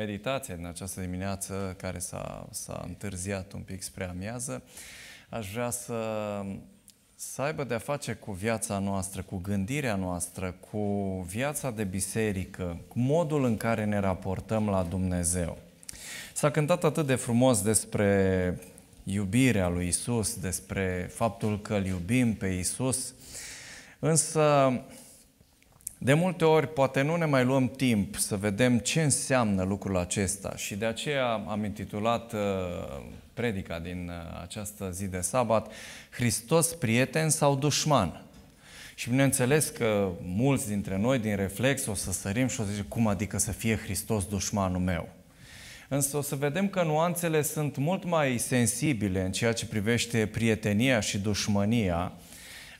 meditație din această dimineață, care s-a, s-a întârziat un pic spre amiază, aș vrea să, să aibă de-a face cu viața noastră, cu gândirea noastră, cu viața de biserică, cu modul în care ne raportăm la Dumnezeu. S-a cântat atât de frumos despre iubirea lui Isus, despre faptul că îl iubim pe Isus, însă de multe ori, poate nu ne mai luăm timp să vedem ce înseamnă lucrul acesta și de aceea am intitulat uh, predica din uh, această zi de sabat Hristos prieten sau dușman? Și bineînțeles că mulți dintre noi, din reflex, o să sărim și o să zicem, cum adică să fie Hristos dușmanul meu? Însă o să vedem că nuanțele sunt mult mai sensibile în ceea ce privește prietenia și dușmănia,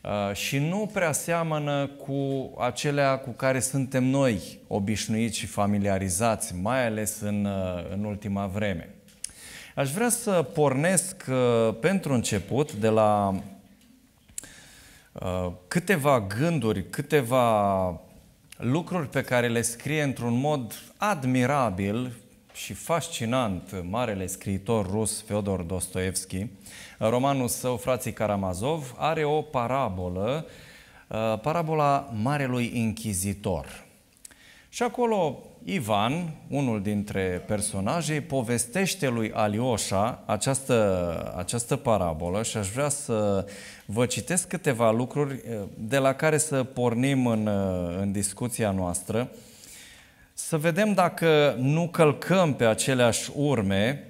Uh, și nu prea seamănă cu acelea cu care suntem noi obișnuiți și familiarizați, mai ales în, uh, în ultima vreme. Aș vrea să pornesc uh, pentru început de la câteva gânduri, câteva lucruri pe care le scrie într-un mod admirabil și fascinant marele scriitor rus Fyodor Dostoevski, romanul său Frații Karamazov are o parabolă, uh, parabola Marelui Inchizitor. Și acolo Ivan, unul dintre personaje, povestește lui Alioșa această, această parabolă și aș vrea să vă citesc câteva lucruri uh, de la care să pornim în, uh, în discuția noastră să vedem dacă nu călcăm pe aceleași urme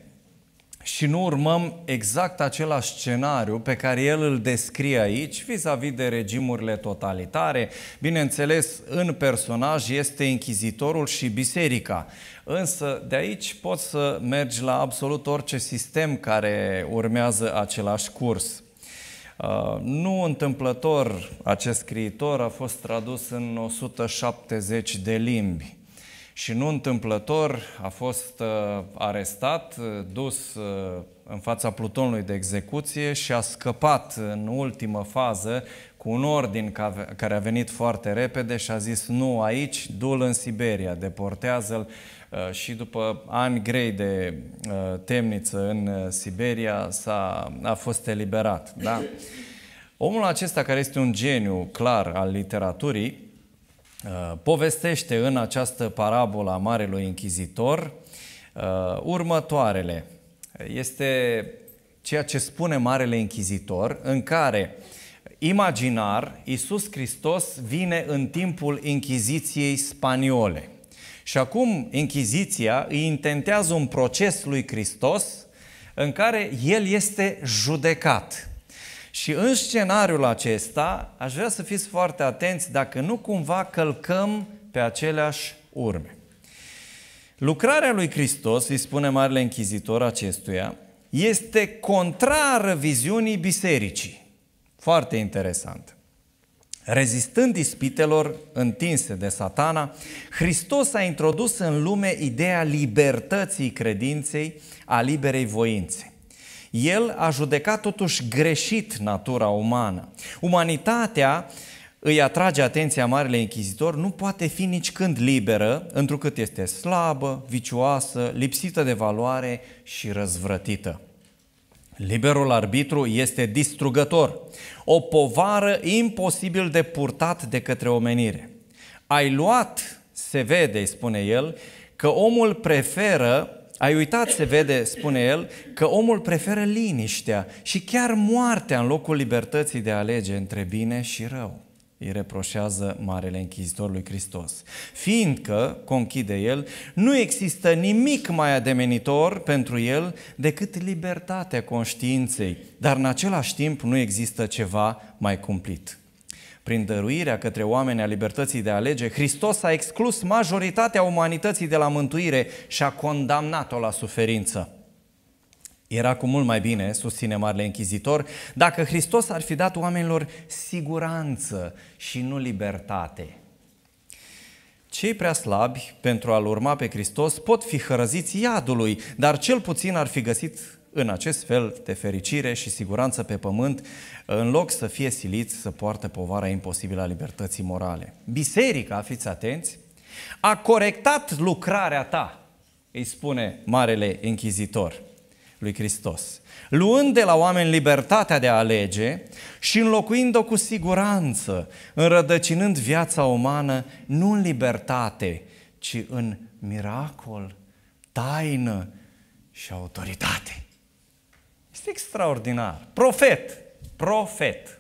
și nu urmăm exact același scenariu pe care el îl descrie aici vis-a-vis de regimurile totalitare. Bineînțeles, în personaj este închizitorul și biserica. Însă de aici poți să mergi la absolut orice sistem care urmează același curs. Uh, nu întâmplător acest scriitor a fost tradus în 170 de limbi și nu întâmplător a fost uh, arestat, uh, dus uh, în fața plutonului de execuție și a scăpat în ultimă fază cu un ordin care a venit foarte repede și a zis nu aici, du-l în Siberia, deportează-l și după ani grei de temniță în Siberia a a fost eliberat. Da? Omul acesta care este un geniu clar al literaturii, Uh, povestește în această parabolă a Marelui Închizitor uh, următoarele. Este ceea ce spune Marele Închizitor, în care imaginar Iisus Hristos vine în timpul Inchiziției spaniole. Și acum Inchiziția îi intentează un proces lui Hristos în care el este judecat. Și în scenariul acesta aș vrea să fiți foarte atenți dacă nu cumva călcăm pe aceleași urme. Lucrarea lui Hristos, îi spune Marele Închizitor acestuia, este contrară viziunii bisericii. Foarte interesant. Rezistând ispitelor întinse de satana, Hristos a introdus în lume ideea libertății credinței, a liberei voinței. El a judecat totuși greșit natura umană. Umanitatea îi atrage atenția Marele Închizitor, nu poate fi nici când liberă, întrucât este slabă, vicioasă, lipsită de valoare și răzvrătită. Liberul arbitru este distrugător, o povară imposibil de purtat de către omenire. Ai luat, se vede, spune el, că omul preferă ai uitat, se vede, spune el, că omul preferă liniștea și chiar moartea în locul libertății de a alege între bine și rău. Îi reproșează Marele Închizitor lui Hristos. Fiindcă, conchide el, nu există nimic mai ademenitor pentru el decât libertatea conștiinței, dar în același timp nu există ceva mai cumplit. Prin dăruirea către oameni a libertății de alege, Hristos a exclus majoritatea umanității de la mântuire și a condamnat-o la suferință. Era cu mult mai bine, susține Marele Închizitor, dacă Hristos ar fi dat oamenilor siguranță și nu libertate. Cei prea slabi pentru a-L urma pe Hristos pot fi hărăziți iadului, dar cel puțin ar fi găsit în acest fel de fericire și siguranță pe pământ, în loc să fie siliți să poartă povara imposibilă a libertății morale. Biserica, fiți atenți, a corectat lucrarea ta, îi spune Marele Închizitor lui Hristos, luând de la oameni libertatea de a alege și înlocuind-o cu siguranță, înrădăcinând viața umană nu în libertate, ci în miracol, taină și autoritate. Este extraordinar. Profet. Profet.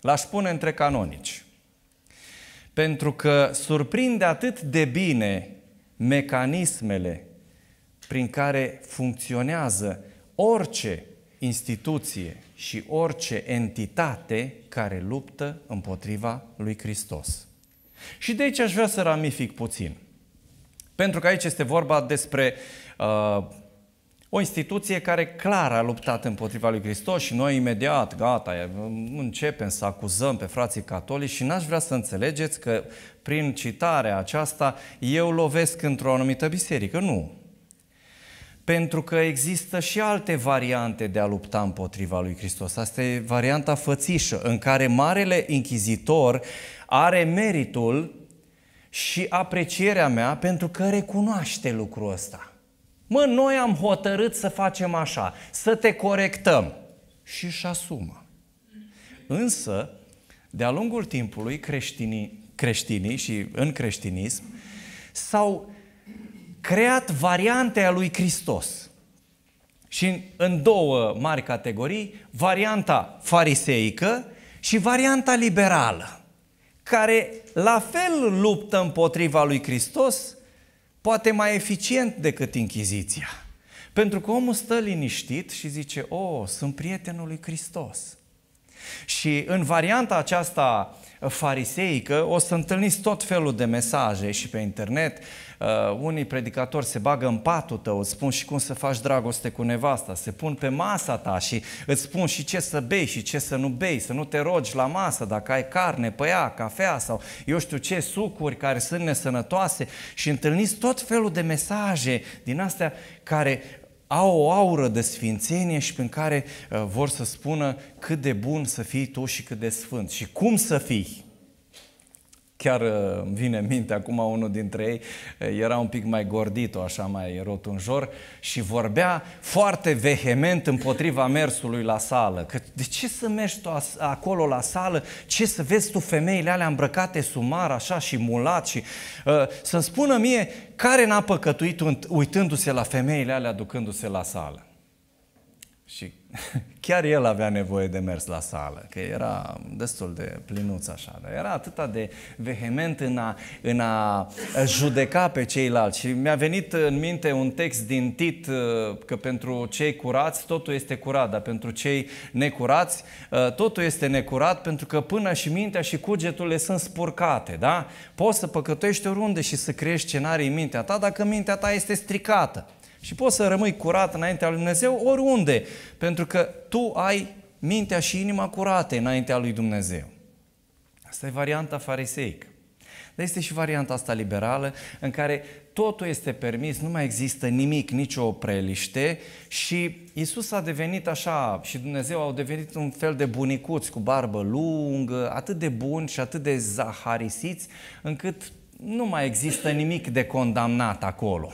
L-aș spune între canonici. Pentru că surprinde atât de bine mecanismele prin care funcționează orice instituție și orice entitate care luptă împotriva lui Hristos. Și de aici aș vrea să ramific puțin. Pentru că aici este vorba despre uh, o instituție care clar a luptat împotriva lui Hristos și noi imediat, gata, începem să acuzăm pe frații catolici și n-aș vrea să înțelegeți că prin citarea aceasta eu lovesc într-o anumită biserică. Nu. Pentru că există și alte variante de a lupta împotriva lui Hristos. Asta e varianta fățișă, în care Marele Inchizitor are meritul și aprecierea mea pentru că recunoaște lucrul ăsta. Mă, noi am hotărât să facem așa, să te corectăm. Și își asumă. Însă, de-a lungul timpului, creștinii, creștinii și în creștinism s-au creat variante a lui Hristos. Și în două mari categorii, varianta fariseică și varianta liberală, care la fel luptă împotriva lui Hristos, poate mai eficient decât Inchiziția. Pentru că omul stă liniștit și zice, o, oh, sunt prietenul lui Hristos. Și în varianta aceasta fariseică o să întâlniți tot felul de mesaje și pe internet Uh, unii predicatori se bagă în patul tău, îți spun și cum să faci dragoste cu nevasta, se pun pe masa ta și îți spun și ce să bei și ce să nu bei, să nu te rogi la masă dacă ai carne, păia, cafea sau eu știu ce sucuri care sunt nesănătoase și întâlniți tot felul de mesaje din astea care au o aură de sfințenie și prin care uh, vor să spună cât de bun să fii tu și cât de sfânt și cum să fii. Chiar uh, îmi vine în minte acum unul dintre ei, uh, era un pic mai gordit, așa mai rotunjor și vorbea foarte vehement împotriva mersului la sală. Că de ce să mergi tu acolo la sală? Ce să vezi tu femeile alea îmbrăcate sumar așa și mulat și uh, să-mi spună mie care n-a păcătuit uitându-se la femeile alea ducându-se la sală? Și chiar el avea nevoie de mers la sală, că era destul de plinuț așa, dar era atâta de vehement în a, în a judeca pe ceilalți. Și mi-a venit în minte un text din Tit, uh, că pentru cei curați totul este curat, dar pentru cei necurați uh, totul este necurat, pentru că până și mintea și cugetul le sunt spurcate, da? Poți să păcătuiești oriunde și să crești scenarii în mintea ta dacă mintea ta este stricată. Și poți să rămâi curat înaintea lui Dumnezeu oriunde, pentru că tu ai mintea și inima curate înaintea lui Dumnezeu. Asta e varianta fariseică. Dar este și varianta asta liberală în care totul este permis, nu mai există nimic, nicio preliște și Isus a devenit așa și Dumnezeu au devenit un fel de bunicuți cu barbă lungă, atât de buni și atât de zaharisiți încât nu mai există nimic de condamnat acolo.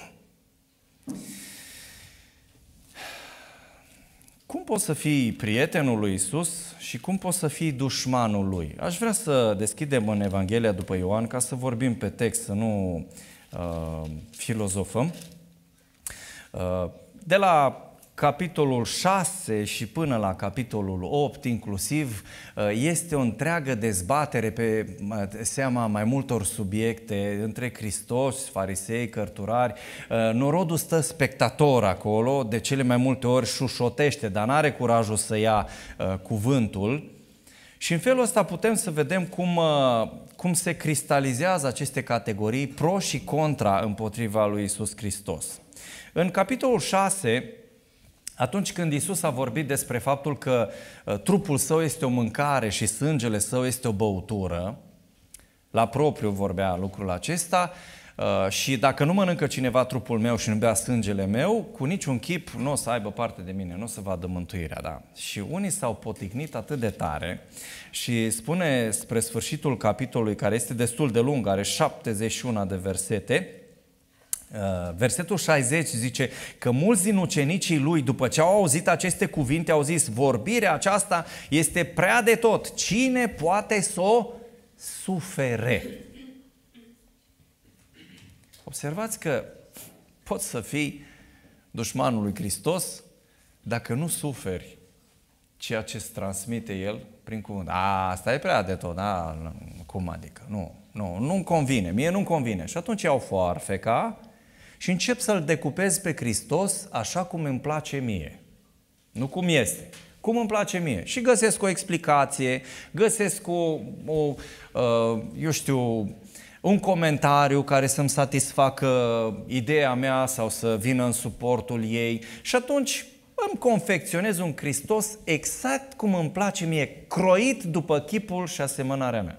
Cum poți să fii prietenul lui Isus și cum poți să fii dușmanul lui? Aș vrea să deschidem în Evanghelia după Ioan ca să vorbim pe text, să nu uh, filozofăm. Uh, de la capitolul 6 și până la capitolul 8 inclusiv, uh, este o întreagă dezbatere pe seama mai multor subiecte între Hristos, farisei, cărturari. Uh, norodul stă spectator acolo, de cele mai multe ori șușotește, dar n-are curajul să ia uh, cuvântul. Și în felul ăsta putem să vedem cum, cum se cristalizează aceste categorii pro și contra împotriva lui Isus Hristos. În capitolul 6, atunci când Isus a vorbit despre faptul că uh, trupul său este o mâncare și sângele său este o băutură, la propriu vorbea lucrul acesta, uh, și dacă nu mănâncă cineva trupul meu și nu bea sângele meu, cu niciun chip nu o să aibă parte de mine, nu o să vadă mântuirea, da. Și unii s-au poticnit atât de tare și spune spre sfârșitul capitolului, care este destul de lung, are 71 de versete, Uh, versetul 60 zice că mulți din ucenicii lui, după ce au auzit aceste cuvinte, au zis, vorbirea aceasta este prea de tot. Cine poate să o sufere? Observați că poți să fii dușmanul lui Hristos dacă nu suferi ceea ce îți transmite El prin cuvânt. A, asta e prea de tot, da? cum adică? Nu, nu, nu-mi convine, mie nu-mi convine. Și atunci iau foarfeca, și încep să-L decupez pe Hristos așa cum îmi place mie. Nu cum este, cum îmi place mie. Și găsesc o explicație, găsesc o, o uh, eu știu, un comentariu care să-mi satisfacă ideea mea sau să vină în suportul ei și atunci îmi confecționez un Hristos exact cum îmi place mie, croit după chipul și asemănarea mea.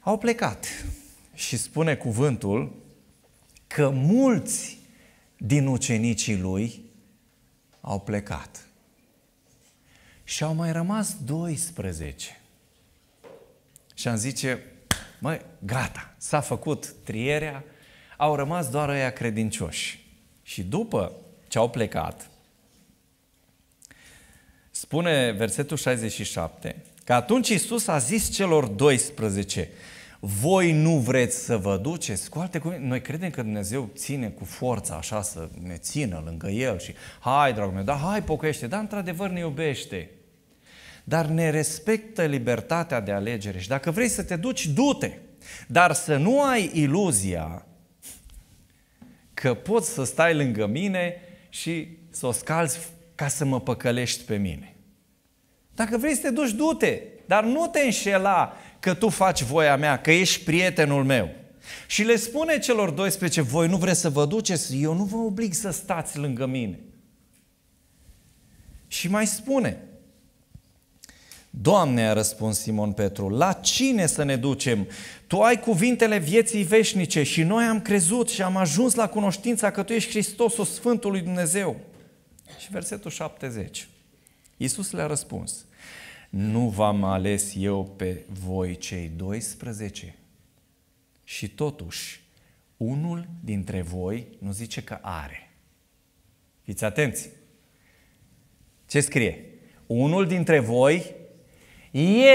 Au plecat și spune cuvântul că mulți din ucenicii lui au plecat. Și au mai rămas 12. Și am zice, măi, gata, s-a făcut trierea, au rămas doar ăia credincioși. Și după ce au plecat, spune versetul 67, că atunci Isus a zis celor 12, voi nu vreți să vă duceți. Cu alte cuvinte, noi credem că Dumnezeu ține cu forța așa să ne țină lângă El și hai, dragul meu, da, hai, pocăiește, da, într-adevăr ne iubește. Dar ne respectă libertatea de alegere și dacă vrei să te duci, du-te. Dar să nu ai iluzia că poți să stai lângă mine și să o scalzi ca să mă păcălești pe mine. Dacă vrei să te duci, du-te, dar nu te înșela că tu faci voia mea, că ești prietenul meu. Și le spune celor 12, voi nu vreți să vă duceți, eu nu vă oblig să stați lângă mine. Și mai spune, Doamne, a răspuns Simon Petru, la cine să ne ducem? Tu ai cuvintele vieții veșnice și noi am crezut și am ajuns la cunoștința că Tu ești Hristosul Sfântului Dumnezeu. Și versetul 70. Iisus le-a răspuns, nu v-am ales eu pe voi cei 12? Și totuși, unul dintre voi nu zice că are. Fiți atenți! Ce scrie? Unul dintre voi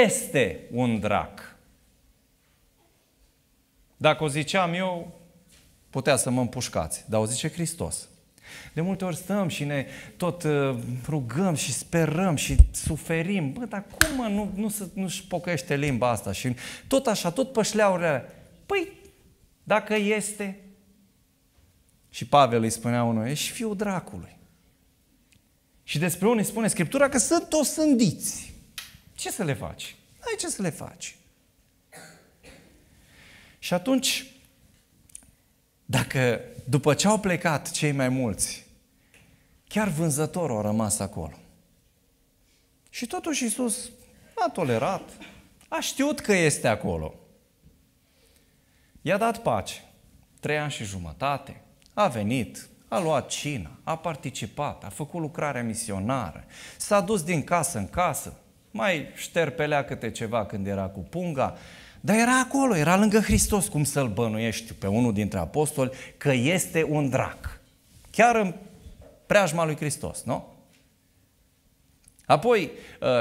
este un drac. Dacă o ziceam eu, putea să mă împușcați. Dar o zice Hristos. De multe ori stăm și ne tot uh, rugăm și sperăm și suferim. Bă, dar cum mă, nu, nu, nu-și pocăiește limba asta? Și tot așa, tot pășleaurile alea. Păi, dacă este... Și Pavel îi spunea unul, ești fiul dracului. Și despre unii spune Scriptura că sunt o sândiți. Ce să le faci? Ai ce să le faci? Și atunci, dacă după ce au plecat cei mai mulți, chiar vânzătorul a rămas acolo. Și totuși Iisus a tolerat, a știut că este acolo. I-a dat pace. Trei ani și jumătate. A venit, a luat cina, a participat, a făcut lucrarea misionară, s-a dus din casă în casă, mai șterpelea câte ceva când era cu punga, dar era acolo, era lângă Hristos, cum să-l bănuiești pe unul dintre apostoli că este un drac. Chiar în preajma lui Hristos, nu? Apoi,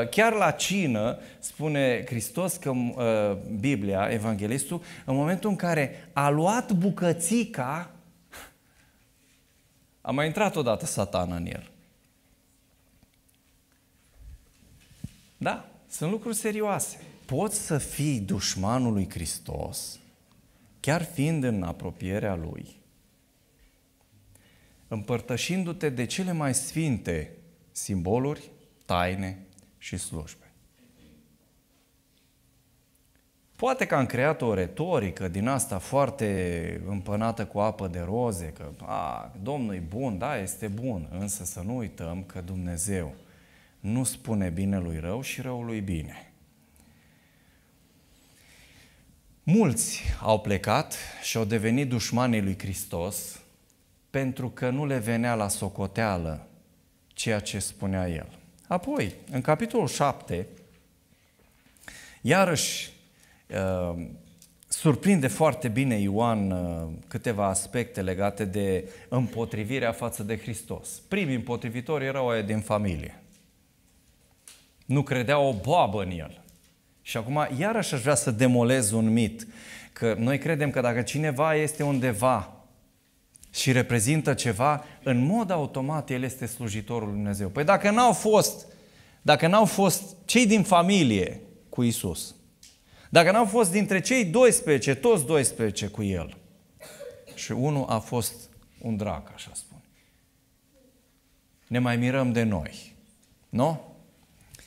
uh, chiar la cină, spune Hristos că uh, Biblia, evanghelistul, în momentul în care a luat bucățica, a mai intrat odată satan în el. Da, sunt lucruri serioase poți să fii dușmanul lui Hristos, chiar fiind în apropierea Lui, împărtășindu-te de cele mai sfinte simboluri, taine și slujbe. Poate că am creat o retorică din asta foarte împănată cu apă de roze, că a, Domnul e bun, da, este bun, însă să nu uităm că Dumnezeu nu spune binelui rău și răului bine. Mulți au plecat și au devenit dușmanii lui Hristos pentru că nu le venea la socoteală ceea ce spunea el. Apoi, în capitolul 7, iarăși uh, surprinde foarte bine Ioan uh, câteva aspecte legate de împotrivirea față de Hristos. Primii împotrivitori erau aia din familie. Nu credeau o boabă în el. Și acum iarăși aș vrea să demolez un mit, că noi credem că dacă cineva este undeva și reprezintă ceva, în mod automat el este slujitorul lui Dumnezeu. Păi dacă n-au fost, dacă n-au fost cei din familie cu Isus, dacă n-au fost dintre cei 12, toți 12 cu el, și unul a fost un drac, așa spune. Ne mai mirăm de noi. Nu?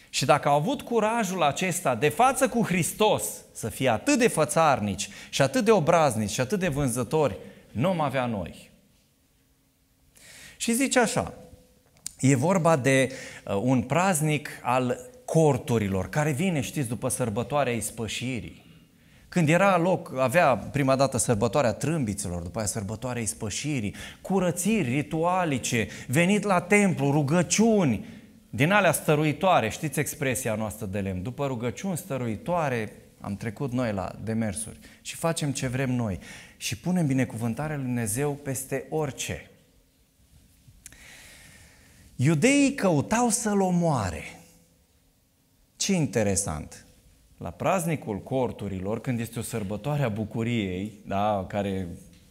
Și dacă au avut curajul acesta de față cu Hristos să fie atât de fățarnici și atât de obraznici și atât de vânzători, nu am avea noi. Și zice așa, e vorba de uh, un praznic al corturilor, care vine, știți, după sărbătoarea ispășirii. Când era loc, avea prima dată sărbătoarea trâmbiților, după aia sărbătoarea ispășirii, curățiri ritualice, venit la templu, rugăciuni, din alea stăruitoare, știți expresia noastră de lemn, după rugăciuni stăruitoare am trecut noi la demersuri și facem ce vrem noi și punem binecuvântarea lui Dumnezeu peste orice. Iudeii căutau să-l omoare. Ce interesant! La praznicul corturilor, când este o sărbătoare a bucuriei, da, care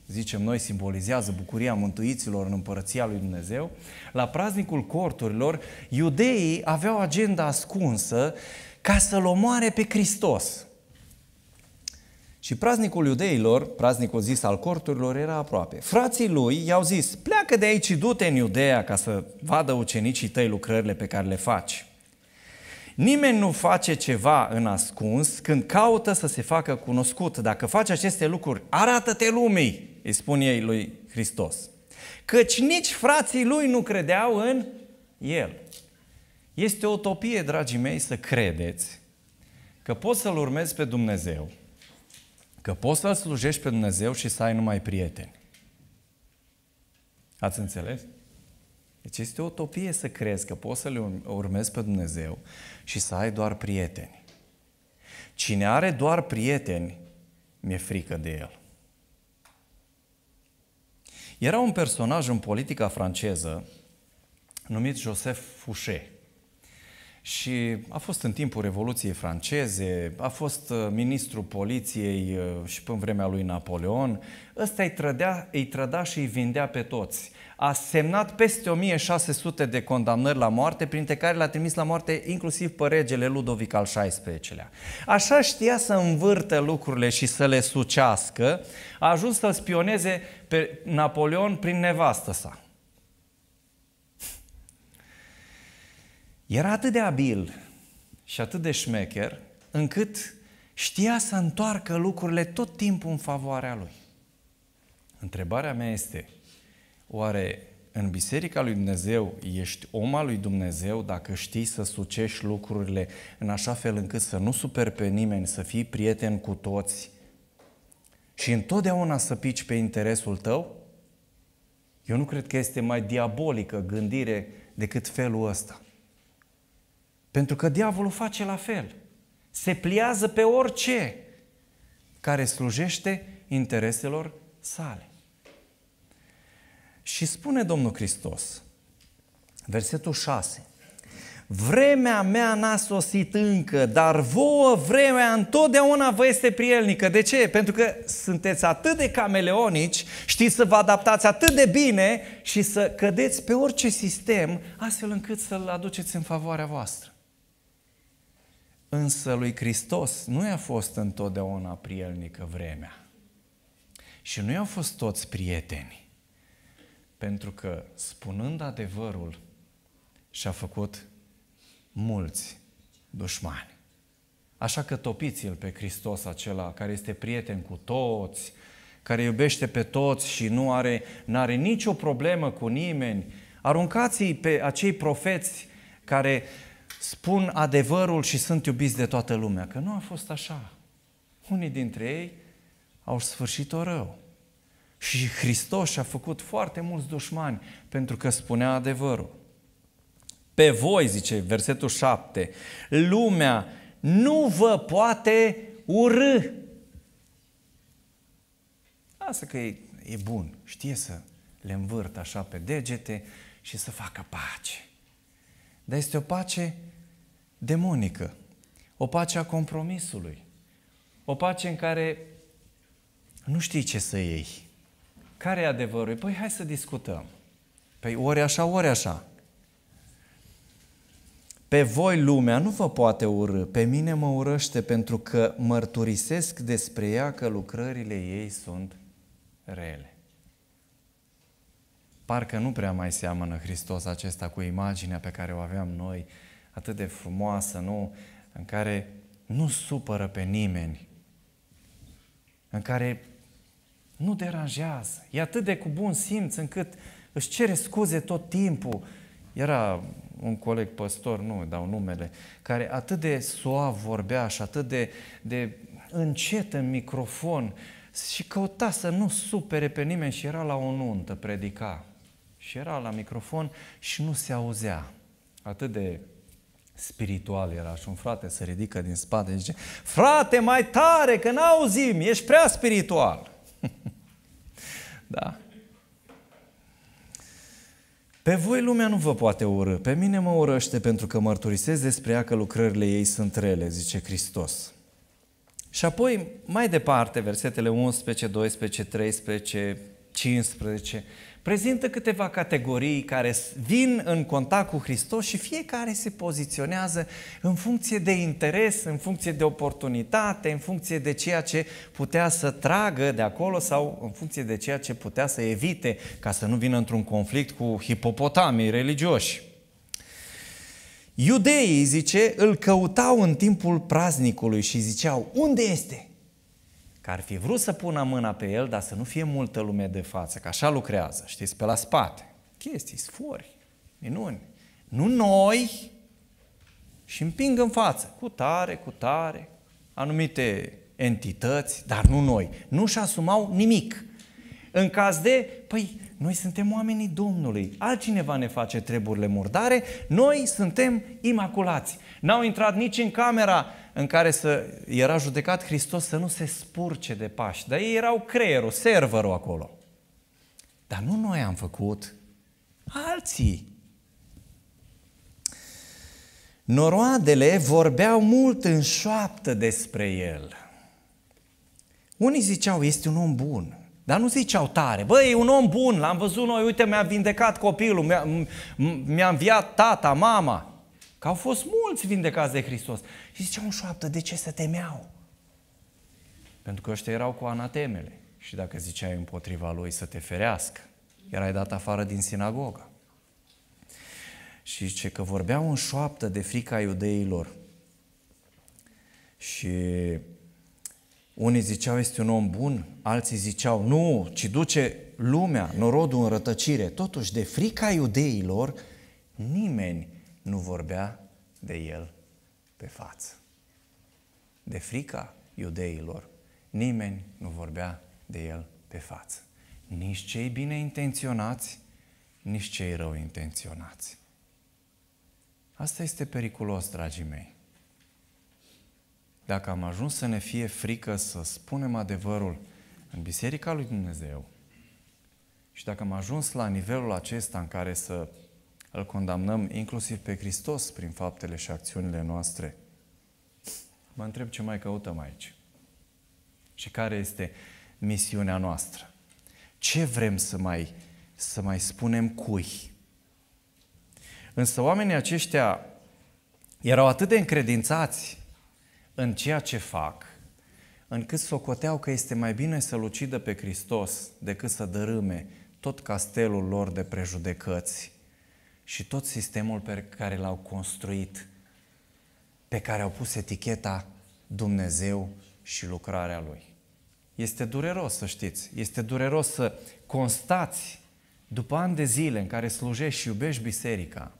zicem noi, simbolizează bucuria mântuiților în împărăția lui Dumnezeu, la praznicul corturilor, iudeii aveau agenda ascunsă ca să-L omoare pe Hristos. Și praznicul iudeilor, praznicul zis al corturilor, era aproape. Frații lui i-au zis, pleacă de aici și du-te în Iudea, ca să vadă ucenicii tăi lucrările pe care le faci. Nimeni nu face ceva în ascuns când caută să se facă cunoscut. Dacă faci aceste lucruri, arată-te lumii, îi spune ei lui Hristos. Căci nici frații lui nu credeau în el. Este o utopie, dragii mei, să credeți că poți să-L urmezi pe Dumnezeu, că poți să-L slujești pe Dumnezeu și să ai numai prieteni. Ați înțeles? Deci este o utopie să crezi că poți să le urmezi pe Dumnezeu și să ai doar prieteni. Cine are doar prieteni, mi-e frică de el. Era un personaj în politica franceză numit Joseph Fouché. Și a fost în timpul Revoluției franceze, a fost uh, ministrul poliției uh, și până în vremea lui Napoleon. Ăsta îi trădea, îi trăda și îi vindea pe toți a semnat peste 1600 de condamnări la moarte, printre care l-a trimis la moarte inclusiv pe regele Ludovic al XVI-lea. Așa știa să învârte lucrurile și să le sucească, a ajuns să-l spioneze pe Napoleon prin nevastă sa. Era atât de abil și atât de șmecher, încât știa să întoarcă lucrurile tot timpul în favoarea lui. Întrebarea mea este, Oare în Biserica lui Dumnezeu ești om al lui Dumnezeu dacă știi să sucești lucrurile în așa fel încât să nu superi pe nimeni, să fii prieten cu toți și întotdeauna să pici pe interesul tău? Eu nu cred că este mai diabolică gândire decât felul ăsta. Pentru că diavolul face la fel. Se pliază pe orice care slujește intereselor sale. Și spune Domnul Hristos, versetul 6, Vremea mea n-a sosit încă, dar vouă vremea întotdeauna vă este prielnică. De ce? Pentru că sunteți atât de cameleonici, știți să vă adaptați atât de bine și să cădeți pe orice sistem, astfel încât să-l aduceți în favoarea voastră. Însă lui Hristos nu i-a fost întotdeauna prielnică vremea. Și nu i-au fost toți prieteni. Pentru că spunând adevărul și-a făcut mulți dușmani. Așa că topiți-l pe Hristos acela care este prieten cu toți, care iubește pe toți și nu are are nicio problemă cu nimeni. Aruncați-i pe acei profeți care spun adevărul și sunt iubiți de toată lumea, că nu a fost așa. Unii dintre ei au sfârșit-o rău. Și Hristos și-a făcut foarte mulți dușmani pentru că spunea adevărul. Pe voi, zice versetul 7, lumea nu vă poate urâ. Asta că e, e bun, știe să le învârt așa pe degete și să facă pace. Dar este o pace demonică, o pace a compromisului, o pace în care nu știi ce să iei. Care e adevărul? Păi hai să discutăm. Păi ori așa, ori așa. Pe voi lumea nu vă poate urâ, pe mine mă urăște pentru că mărturisesc despre ea că lucrările ei sunt rele. Parcă nu prea mai seamănă Hristos acesta cu imaginea pe care o aveam noi, atât de frumoasă, nu? În care nu supără pe nimeni, în care nu deranjează. E atât de cu bun simț încât își cere scuze tot timpul. Era un coleg păstor, nu dau numele, care atât de suav vorbea și atât de, de încet în microfon și căuta să nu supere pe nimeni și era la o nuntă, predica. Și era la microfon și nu se auzea. Atât de spiritual era și un frate se ridică din spate și zice, frate, mai tare că n-auzim, ești prea spiritual. Da. Pe voi lumea nu vă poate urâ. Pe mine mă urăște pentru că mărturisesc despre ea că lucrările ei sunt rele, zice Hristos. Și apoi, mai departe, versetele 11, 12, 13, 15, prezintă câteva categorii care vin în contact cu Hristos și fiecare se poziționează în funcție de interes, în funcție de oportunitate, în funcție de ceea ce putea să tragă de acolo sau în funcție de ceea ce putea să evite ca să nu vină într-un conflict cu hipopotamii religioși. Iudeii, zice, îl căutau în timpul praznicului și ziceau, unde este? că ar fi vrut să pună mâna pe el, dar să nu fie multă lume de față, că așa lucrează, știți, pe la spate. Chestii, sfori, minuni. Nu noi și împing în față, cu tare, cu tare, anumite entități, dar nu noi. Nu-și asumau nimic. În caz de, păi, noi suntem oamenii Domnului. Altcineva ne face treburile murdare, noi suntem imaculați. N-au intrat nici în camera în care să era judecat Hristos să nu se spurce de pași. Dar ei erau creierul, serverul acolo. Dar nu noi am făcut, alții. Noroadele vorbeau mult în șoaptă despre el. Unii ziceau, este un om bun, dar nu ziceau tare, băi, e un om bun, l-am văzut noi, uite, mi-a vindecat copilul, mi-a, mi-a înviat tata, mama. Că au fost mulți vindecați de Hristos. Și ziceau un șoaptă, de ce se temeau? Pentru că ăștia erau cu anatemele. Și dacă ziceai împotriva lui să te ferească, erai dat afară din sinagogă. Și zice că vorbeau în șoaptă de frica iudeilor. Și unii ziceau este un om bun, alții ziceau nu, ci duce lumea, norodul în rătăcire. Totuși, de frica iudeilor, nimeni nu vorbea de el pe față. De frica iudeilor, nimeni nu vorbea de el pe față. Nici cei bine intenționați, nici cei rău intenționați. Asta este periculos, dragii mei. Dacă am ajuns să ne fie frică să spunem adevărul în Biserica lui Dumnezeu și dacă am ajuns la nivelul acesta în care să îl condamnăm inclusiv pe Hristos prin faptele și acțiunile noastre. Mă întreb ce mai căutăm aici. Și care este misiunea noastră? Ce vrem să mai, să mai spunem cui? Însă oamenii aceștia erau atât de încredințați în ceea ce fac, încât socoteau că este mai bine să-L ucidă pe Hristos decât să dărâme tot castelul lor de prejudecăți și tot sistemul pe care l-au construit, pe care au pus eticheta Dumnezeu și lucrarea Lui. Este dureros să știți, este dureros să constați după ani de zile în care slujești și iubești biserica,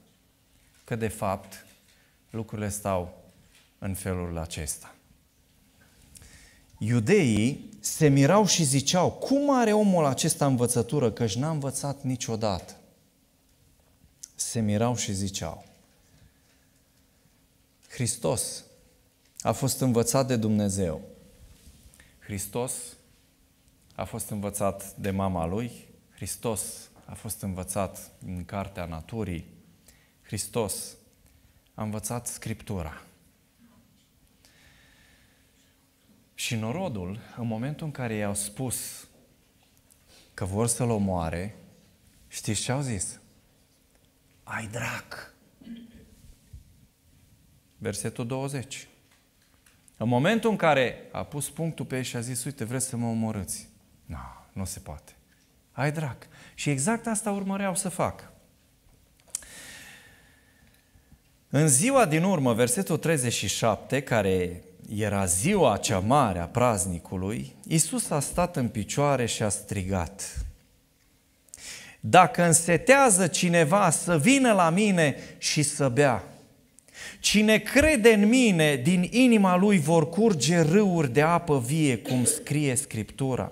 că de fapt lucrurile stau în felul acesta. Iudeii se mirau și ziceau, cum are omul acesta învățătură, că și n-a învățat niciodată? se mirau și ziceau, Hristos a fost învățat de Dumnezeu. Hristos a fost învățat de mama lui, Hristos a fost învățat în cartea naturii, Hristos a învățat Scriptura. Și norodul, în momentul în care i-au spus că vor să-l omoare, știți ce au zis? ai drac. Versetul 20. În momentul în care a pus punctul pe ei și a zis, uite, vreți să mă omorâți? Nu, no, nu se poate. Ai drac. Și exact asta urmăreau să fac. În ziua din urmă, versetul 37, care era ziua cea mare a praznicului, Iisus a stat în picioare și a strigat. Dacă însetează cineva să vină la mine și să bea, cine crede în mine, din inima lui vor curge râuri de apă vie, cum scrie Scriptura.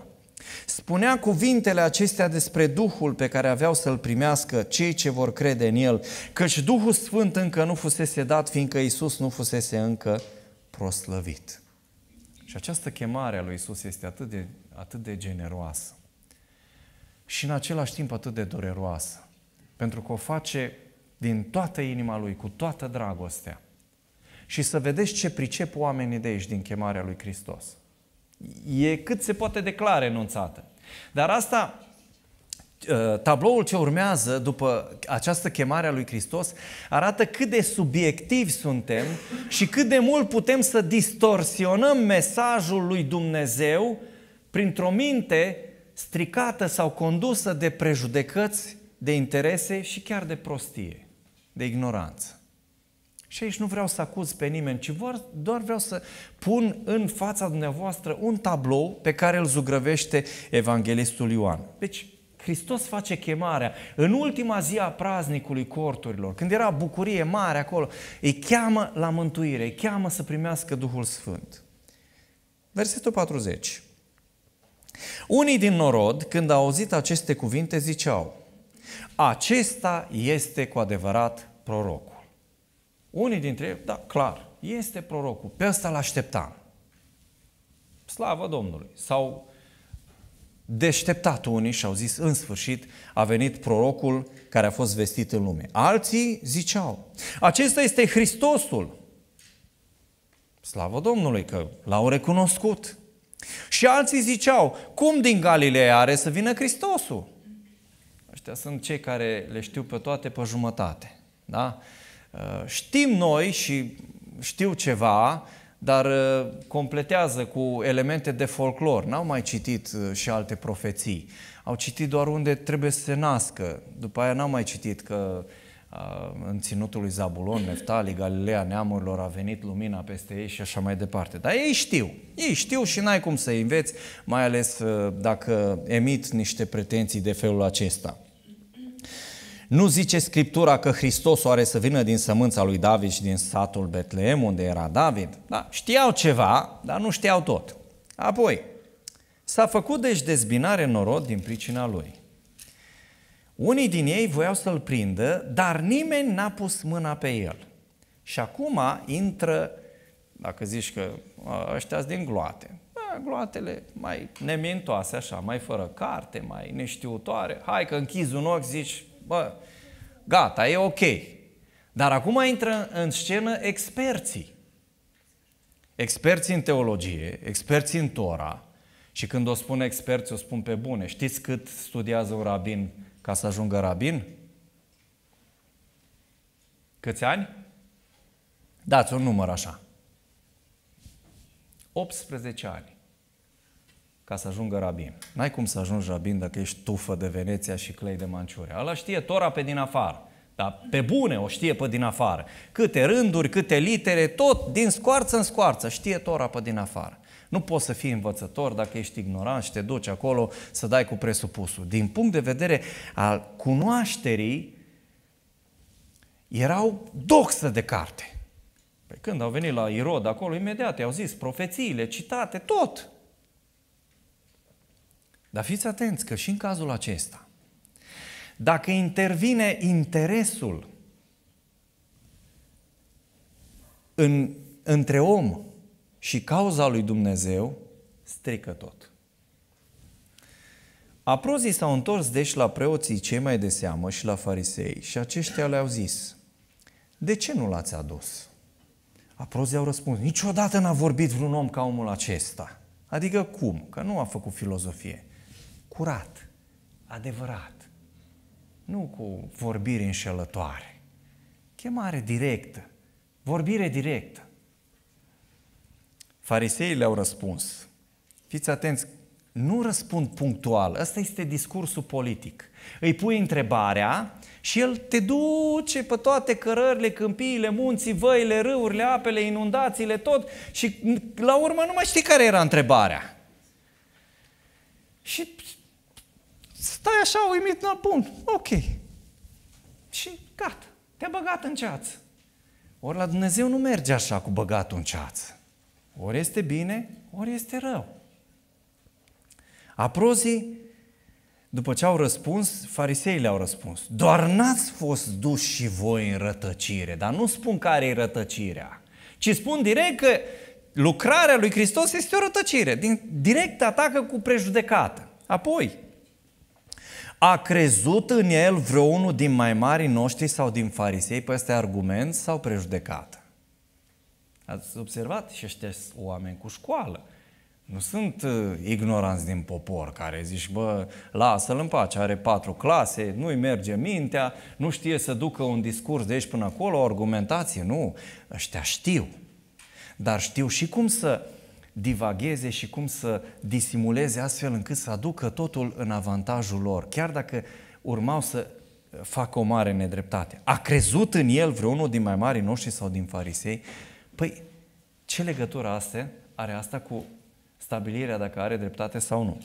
Spunea cuvintele acestea despre Duhul pe care aveau să-l primească cei ce vor crede în el, căci Duhul Sfânt încă nu fusese dat, fiindcă Isus nu fusese încă proslăvit. Și această chemare a lui Isus este atât de, atât de generoasă și în același timp atât de dureroasă. Pentru că o face din toată inima lui, cu toată dragostea. Și să vedeți ce pricep oamenii de aici din chemarea lui Hristos. E cât se poate declara enunțată. Dar asta ă, tabloul ce urmează după această chemare a lui Hristos arată cât de subiectivi suntem și cât de mult putem să distorsionăm mesajul lui Dumnezeu printr-o minte stricată sau condusă de prejudecăți, de interese și chiar de prostie, de ignoranță. Și aici nu vreau să acuz pe nimeni, ci doar vreau să pun în fața dumneavoastră un tablou pe care îl zugrăvește Evanghelistul Ioan. Deci, Hristos face chemarea. În ultima zi a praznicului corturilor, când era bucurie mare acolo, îi cheamă la mântuire, îi cheamă să primească Duhul Sfânt. Versetul 40. Unii din norod, când au auzit aceste cuvinte, ziceau, acesta este cu adevărat prorocul. Unii dintre ei, da, clar, este prorocul, pe ăsta l-așteptam. Slavă Domnului! Sau deșteptat unii și au zis, în sfârșit, a venit prorocul care a fost vestit în lume. Alții ziceau, acesta este Hristosul. Slavă Domnului că l-au recunoscut. Și alții ziceau, cum din Galileea are să vină Hristosul? Ăștia sunt cei care le știu pe toate pe jumătate. Da? Uh, știm noi și știu ceva, dar uh, completează cu elemente de folclor. N-au mai citit uh, și alte profeții. Au citit doar unde trebuie să se nască. După aia n-au mai citit că uh, în ținutul lui Zabulon, Neftali, Galileea, neamurilor, a venit lumina peste ei și așa mai departe. Dar ei știu, ei știu și n-ai cum să-i înveți, mai ales dacă emit niște pretenții de felul acesta. Nu zice Scriptura că Hristos are să vină din sămânța lui David și din satul Betleem, unde era David? Da, știau ceva, dar nu știau tot. Apoi, s-a făcut deci dezbinare norod din pricina lui. Unii din ei voiau să-l prindă, dar nimeni n-a pus mâna pe el. Și acum intră, dacă zici că ăștia din gloate, bă, gloatele mai nemintoase așa, mai fără carte, mai neștiutoare, hai că închizi un ochi, zici, bă, gata, e ok. Dar acum intră în scenă experții. Experții în teologie, experții în Tora, și când o spun experți, o spun pe bune. Știți cât studiază un rabin ca să ajungă rabin? Câți ani? Dați un număr așa. 18 ani ca să ajungă rabin. N-ai cum să ajungi rabin dacă ești tufă de Veneția și clei de Manciuria. Ăla știe Tora pe din afară. Dar pe bune o știe pe din afară. Câte rânduri, câte litere, tot din scoarță în scoarță știe Tora pe din afară. Nu poți să fii învățător dacă ești ignorant și te duci acolo să dai cu presupusul. Din punct de vedere al cunoașterii, erau doxă de carte. Păi când au venit la Irod acolo, imediat i-au zis profețiile, citate, tot. Dar fiți atenți că și în cazul acesta, dacă intervine interesul în, între om și cauza lui Dumnezeu strică tot. Aprozii s-au întors deci la preoții cei mai de seamă și la farisei și aceștia le-au zis, de ce nu l-ați adus? Aprozii au răspuns, niciodată n-a vorbit vreun om ca omul acesta. Adică cum? Că nu a făcut filozofie. Curat, adevărat, nu cu vorbire înșelătoare. Chemare directă, vorbire directă. Fariseii le-au răspuns. Fiți atenți, nu răspund punctual. Asta este discursul politic. Îi pui întrebarea și el te duce pe toate cărările, câmpiile, munții, văile, râurile, apele, inundațiile, tot și la urmă nu mai știi care era întrebarea. Și stai așa uimit, nu bun, ok. Și gata, te-a băgat în ceață. Ori la Dumnezeu nu merge așa cu băgatul în ceață. Ori este bine, ori este rău. Aprozii, după ce au răspuns, farisei le-au răspuns. Doar n-ați fost duși și voi în rătăcire. Dar nu spun care e rătăcirea, ci spun direct că lucrarea lui Hristos este o rătăcire. Din, direct atacă cu prejudecată. Apoi, a crezut în el vreunul din mai mari noștri sau din farisei pe peste argument sau prejudecată? Ați observat și ăștia oameni cu școală. Nu sunt uh, ignoranți din popor care zici, bă, lasă-l în pace, are patru clase, nu-i merge mintea, nu știe să ducă un discurs de aici până acolo, o argumentație, nu. Ăștia știu. Dar știu și cum să divagheze și cum să disimuleze astfel încât să aducă totul în avantajul lor, chiar dacă urmau să facă o mare nedreptate. A crezut în el vreunul din mai mari noștri sau din farisei? Păi, ce legătură asta are asta cu stabilirea dacă are dreptate sau nu?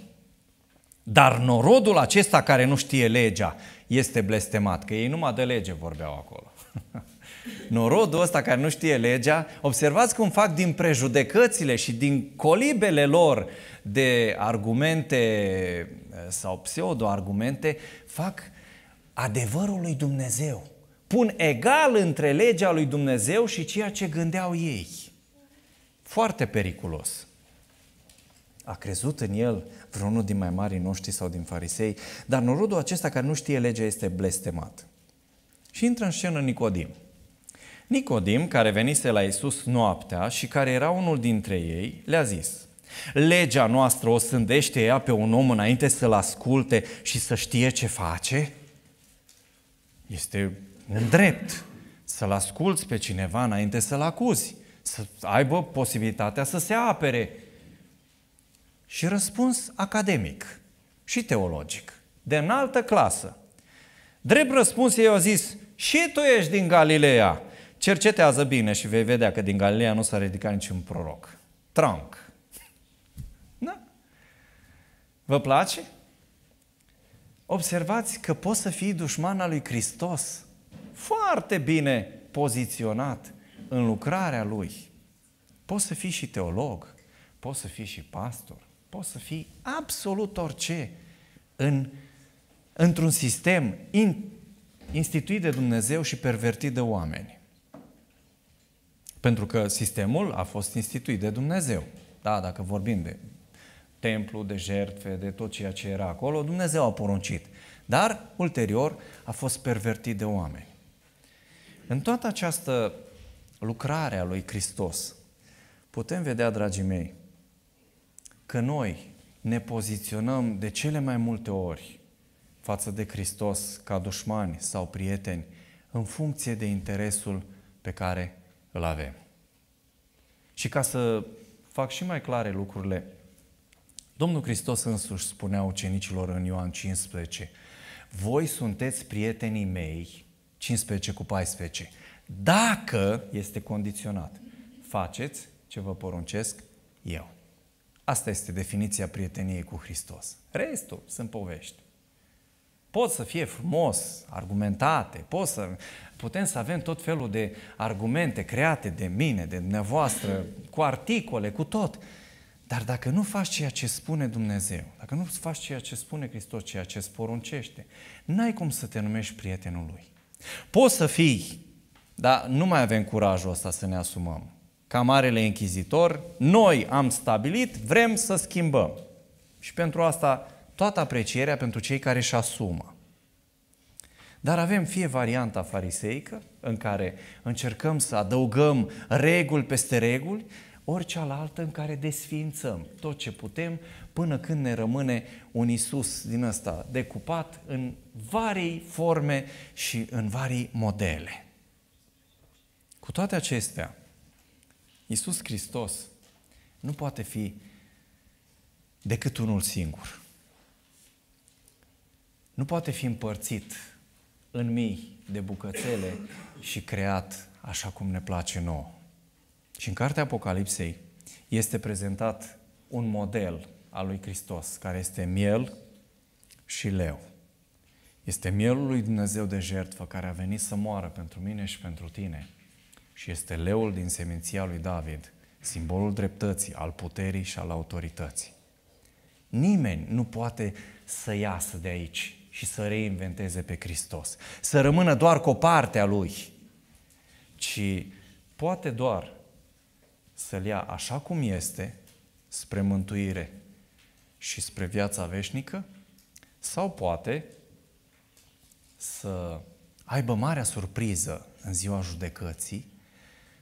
Dar norodul acesta care nu știe legea este blestemat, că ei numai de lege vorbeau acolo. Norodul ăsta care nu știe legea, observați cum fac din prejudecățile și din colibele lor de argumente sau pseudo-argumente, fac adevărul lui Dumnezeu pun egal între legea lui Dumnezeu și ceea ce gândeau ei. Foarte periculos. A crezut în el vreunul din mai marii noștri sau din farisei, dar norodul acesta care nu știe legea este blestemat. Și intră în scenă Nicodim. Nicodim, care venise la Isus noaptea și care era unul dintre ei, le-a zis, Legea noastră o sândește ea pe un om înainte să-l asculte și să știe ce face? Este în drept, să-l asculți pe cineva înainte să-l acuzi, să aibă posibilitatea să se apere. Și răspuns academic și teologic, de înaltă clasă. Drept răspuns ei au zis, și tu ești din Galileea, cercetează bine și vei vedea că din Galileea nu s-a ridicat niciun proroc. Tronc. Da? Vă place? Observați că poți să fii dușman al lui Hristos foarte bine poziționat în lucrarea lui. Poți să fii și teolog, poți să fii și pastor, poți să fii absolut orice în, într-un sistem in, instituit de Dumnezeu și pervertit de oameni. Pentru că sistemul a fost instituit de Dumnezeu. Da, dacă vorbim de templu, de jertfe, de tot ceea ce era acolo, Dumnezeu a poruncit. Dar, ulterior, a fost pervertit de oameni. În toată această lucrare a lui Hristos, putem vedea, dragii mei, că noi ne poziționăm de cele mai multe ori față de Hristos ca dușmani sau prieteni în funcție de interesul pe care îl avem. Și ca să fac și mai clare lucrurile, Domnul Hristos însuși spunea ucenicilor în Ioan 15, voi sunteți prietenii mei 15 cu 14. Dacă este condiționat, faceți ce vă poruncesc eu. Asta este definiția prieteniei cu Hristos. Restul sunt povești. Pot să fie frumos, argumentate, pot să, putem să avem tot felul de argumente create de mine, de dumneavoastră, cu articole, cu tot. Dar dacă nu faci ceea ce spune Dumnezeu, dacă nu faci ceea ce spune Hristos, ceea ce îți poruncește, n-ai cum să te numești prietenul Lui. Poți să fii, dar nu mai avem curajul ăsta să ne asumăm. Ca Marele Închizitor, noi am stabilit, vrem să schimbăm. Și pentru asta toată aprecierea pentru cei care își asumă. Dar avem fie varianta fariseică, în care încercăm să adăugăm reguli peste reguli, ori cealaltă în care desfințăm tot ce putem până când ne rămâne un Isus din ăsta decupat în varii forme și în varii modele. Cu toate acestea, Isus Hristos nu poate fi decât unul singur. Nu poate fi împărțit în mii de bucățele și creat așa cum ne place nouă. Și în cartea Apocalipsei este prezentat un model al lui Hristos, care este miel și leu. Este mielul lui Dumnezeu de jertfă care a venit să moară pentru mine și pentru tine. Și este leul din seminția lui David, simbolul dreptății, al puterii și al autorității. Nimeni nu poate să iasă de aici și să reinventeze pe Hristos. Să rămână doar cu o parte a Lui, ci poate doar să-l ia așa cum este, spre mântuire și spre viața veșnică, sau poate să aibă marea surpriză în ziua judecății,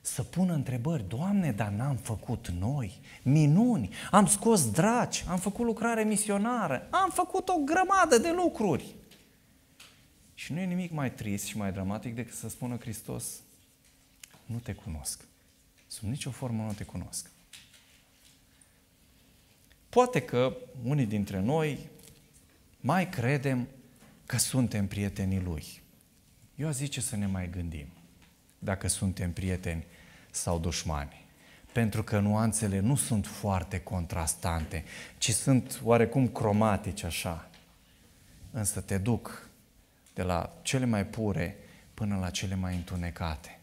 să pună întrebări, Doamne, dar n-am făcut noi minuni, am scos draci, am făcut lucrare misionară, am făcut o grămadă de lucruri. Și nu e nimic mai trist și mai dramatic decât să spună Hristos, nu te cunosc. Sub nicio formă nu te cunosc. Poate că unii dintre noi mai credem că suntem prietenii Lui. Eu aș zice să ne mai gândim dacă suntem prieteni sau dușmani. Pentru că nuanțele nu sunt foarte contrastante, ci sunt oarecum cromatice așa. Însă te duc de la cele mai pure până la cele mai întunecate.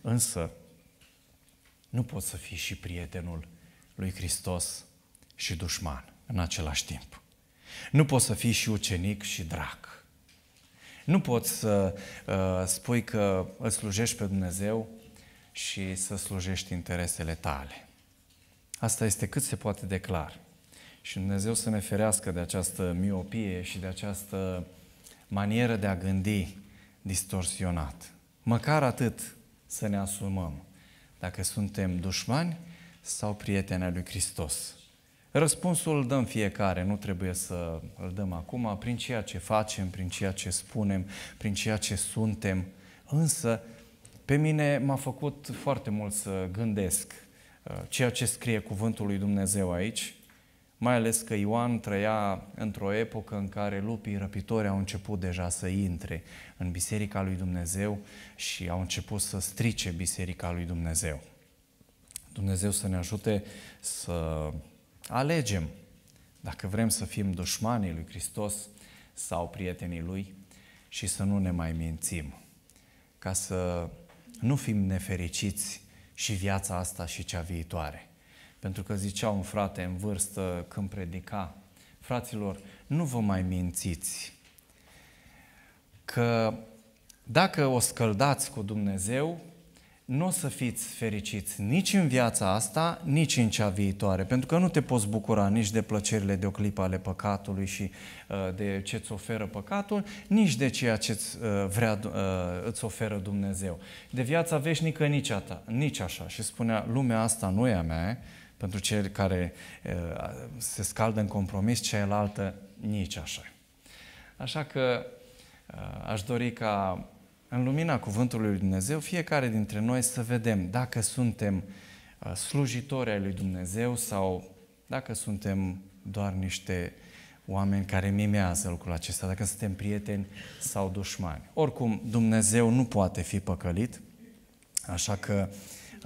Însă, nu poți să fii și prietenul lui Hristos și dușman în același timp. Nu poți să fii și ucenic și drac. Nu poți să uh, spui că îți slujești pe Dumnezeu și să slujești interesele tale. Asta este cât se poate declar. Și Dumnezeu să ne ferească de această miopie și de această manieră de a gândi distorsionat. Măcar atât să ne asumăm dacă suntem dușmani sau prieteni ai lui Hristos. Răspunsul îl dăm fiecare, nu trebuie să îl dăm acum, prin ceea ce facem, prin ceea ce spunem, prin ceea ce suntem. Însă, pe mine m-a făcut foarte mult să gândesc uh, ceea ce scrie cuvântul lui Dumnezeu aici mai ales că Ioan trăia într-o epocă în care lupii răpitori au început deja să intre în Biserica lui Dumnezeu și au început să strice Biserica lui Dumnezeu. Dumnezeu să ne ajute să alegem dacă vrem să fim dușmanii lui Hristos sau prietenii lui și să nu ne mai mințim, ca să nu fim nefericiți și viața asta și cea viitoare pentru că zicea un frate în vârstă când predica, fraților, nu vă mai mințiți că dacă o scăldați cu Dumnezeu, nu o să fiți fericiți nici în viața asta, nici în cea viitoare, pentru că nu te poți bucura nici de plăcerile de o clipă ale păcatului și uh, de ce îți oferă păcatul, nici de ceea ce îți, uh, vrea, uh, îți oferă Dumnezeu. De viața veșnică nici, ata, nici așa. Și spunea, lumea asta nu e a mea, pentru cei care se scaldă în compromis, cealaltă nici așa. Așa că aș dori ca în lumina Cuvântului Lui Dumnezeu, fiecare dintre noi să vedem dacă suntem slujitori ai Lui Dumnezeu sau dacă suntem doar niște oameni care mimează lucrul acesta, dacă suntem prieteni sau dușmani. Oricum, Dumnezeu nu poate fi păcălit, așa că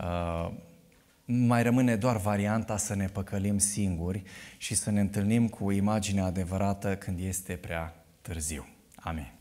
uh, mai rămâne doar varianta să ne păcălim singuri și să ne întâlnim cu imaginea adevărată când este prea târziu. Amin.